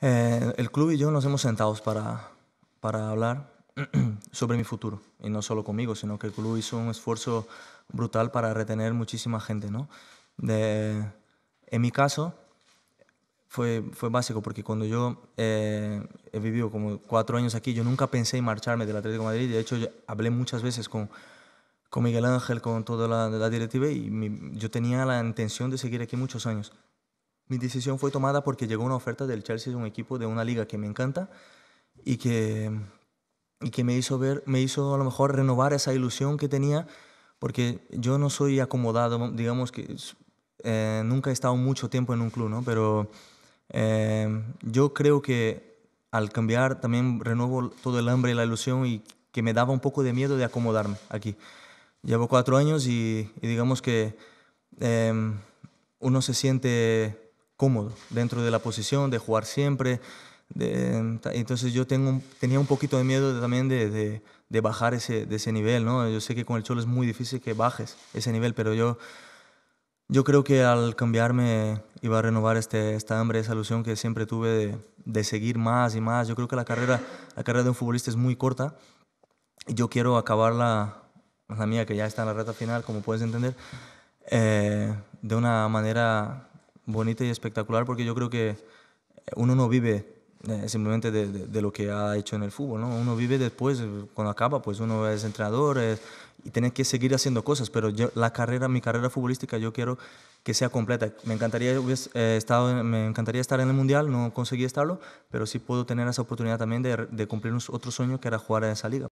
Eh, el club y yo nos hemos sentado para, para hablar sobre mi futuro, y no solo conmigo, sino que el club hizo un esfuerzo brutal para retener muchísima gente. ¿no? De, en mi caso, fue, fue básico, porque cuando yo eh, he vivido como cuatro años aquí, yo nunca pensé en marcharme del Atlético de Madrid, de hecho hablé muchas veces con, con Miguel Ángel, con toda la, directiva, y yo tenía la intención de seguir aquí muchos años. Mi decisión fue tomada porque llegó una oferta del Chelsea, un equipo de una liga que me encanta y que, y que me hizo ver, me hizo a lo mejor renovar esa ilusión que tenía porque yo no soy acomodado, digamos que eh, nunca he estado mucho tiempo en un club, ¿no? Pero eh, yo creo que al cambiar también renuevo todo el hambre y la ilusión y que me daba un poco de miedo de acomodarme aquí. Llevo cuatro años y, digamos que em, uno se siente cómodo dentro de la posición, de jugar siempre. entonces yo tenía un poquito de miedo también de, bajar ese, de ese nivel, ¿no? Yo sé que con el Cholo es muy difícil que bajes ese nivel, pero yo, yo creo que al cambiarme iba a renovar este, esta hambre, esa ilusión que siempre tuve de, seguir más y más. Yo creo que la carrera, la carrera de un futbolista es muy corta y yo quiero acabar la mía que ya está en la rata final, como puedes entender, eh, de una manera bonita y espectacular porque yo creo que uno no vive eh, simplemente de, lo que ha hecho en el fútbol, ¿no? Uno vive después, cuando acaba, pues uno es entrenador eh, y tiene que seguir haciendo cosas, pero yo, la carrera, mi carrera futbolística, yo quiero que sea completa. Me encantaría, eh, estado, me encantaría estar en el Mundial, no conseguí estarlo, pero sí puedo tener esa oportunidad también de, de cumplir otro sueño que era jugar en esa liga.